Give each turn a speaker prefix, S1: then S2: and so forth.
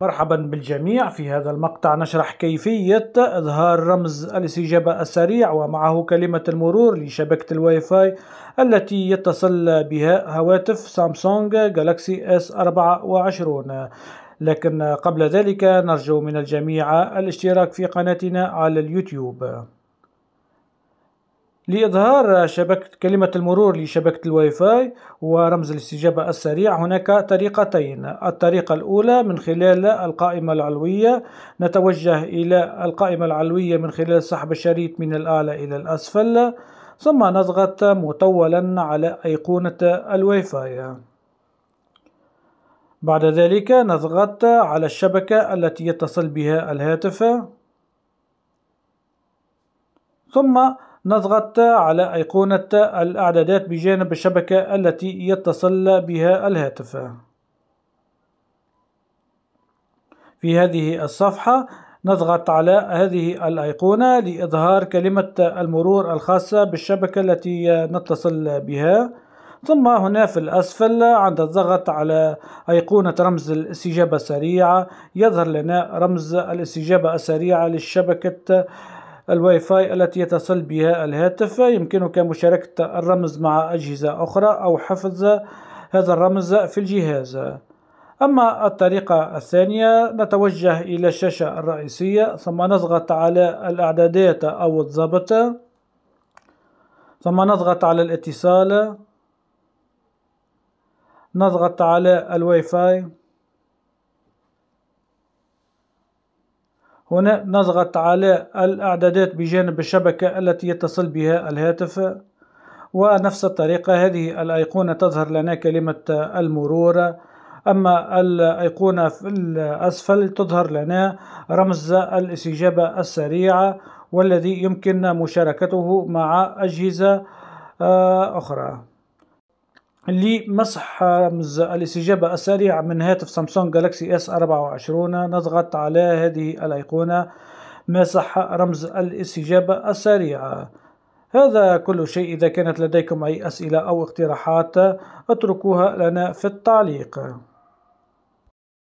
S1: مرحبا بالجميع في هذا المقطع نشرح كيفية إظهار رمز الاستجابة السريع ومعه كلمة المرور لشبكة الواي فاي التي يتصل بها هواتف سامسونج جالاكسي اس 24 لكن قبل ذلك نرجو من الجميع الاشتراك في قناتنا على اليوتيوب لإظهار شبكة كلمة المرور لشبكة الواي فاي ورمز الاستجابة السريع هناك طريقتين الطريقة الأولى من خلال القائمة العلوية نتوجه إلى القائمة العلوية من خلال سحب الشريط من الأعلى إلى الأسفل ثم نضغط مطولا على أيقونة الواي فاي بعد ذلك نضغط على الشبكة التي يتصل بها الهاتف ثم نضغط على أيقونة الإعدادات بجانب الشبكة التي يتصل بها الهاتف في هذه الصفحة نضغط على هذه الأيقونة لإظهار كلمة المرور الخاصة بالشبكة التي نتصل بها ثم هنا في الأسفل عند الضغط على أيقونة رمز الاستجابة السريعة يظهر لنا رمز الاستجابة السريعة للشبكة الواي فاي التي يتصل بها الهاتف يمكنك مشاركة الرمز مع أجهزة أخرى أو حفظ هذا الرمز في الجهاز أما الطريقة الثانية نتوجه إلى الشاشة الرئيسية ثم نضغط على الإعدادات أو الضبط ثم نضغط على الاتصال نضغط على الواي فاي هنا نضغط على الإعدادات بجانب الشبكة التي يتصل بها الهاتف ونفس الطريقة هذه الأيقونة تظهر لنا كلمة المرور أما الأيقونة في الأسفل تظهر لنا رمز الاستجابة السريعة والذي يمكن مشاركته مع أجهزة آه، أخرى لمسح رمز الاستجابة السريع من هاتف سامسونج جالاكسي اس 24 نضغط على هذه الأيقونة مسح رمز الاستجابة السريعة هذا كل شيء إذا كانت لديكم أي أسئلة أو اقتراحات اتركوها لنا في التعليق